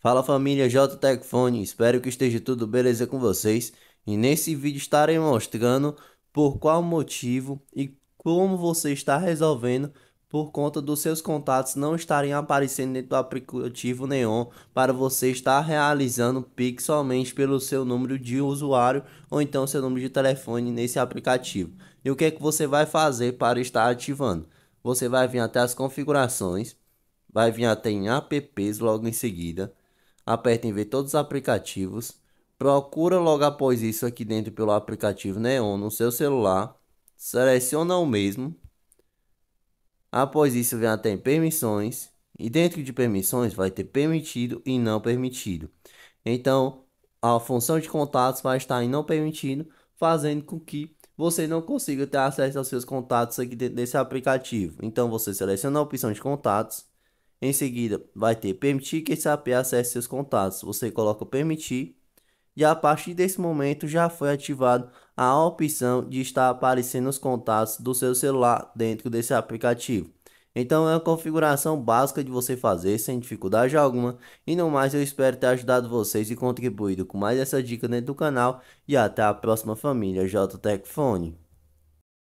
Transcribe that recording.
Fala família JTEC espero que esteja tudo beleza com vocês e nesse vídeo estarei mostrando por qual motivo e como você está resolvendo por conta dos seus contatos não estarem aparecendo dentro do aplicativo Neon para você estar realizando Pix somente pelo seu número de usuário ou então seu número de telefone nesse aplicativo. E o que é que você vai fazer para estar ativando? Você vai vir até as configurações, vai vir até em apps logo em seguida, aperta em ver todos os aplicativos, procura logo após isso aqui dentro pelo aplicativo Neon no seu celular, seleciona o mesmo, após isso vem até em permissões, e dentro de permissões vai ter permitido e não permitido. Então, a função de contatos vai estar em não permitido, fazendo com que você não consiga ter acesso aos seus contatos aqui dentro desse aplicativo. Então, você seleciona a opção de contatos, em seguida, vai ter permitir que esse AP acesse seus contatos. Você coloca permitir e a partir desse momento já foi ativado a opção de estar aparecendo os contatos do seu celular dentro desse aplicativo. Então é uma configuração básica de você fazer sem dificuldade alguma. E no mais eu espero ter ajudado vocês e contribuído com mais essa dica dentro do canal. E até a próxima família JTechfone.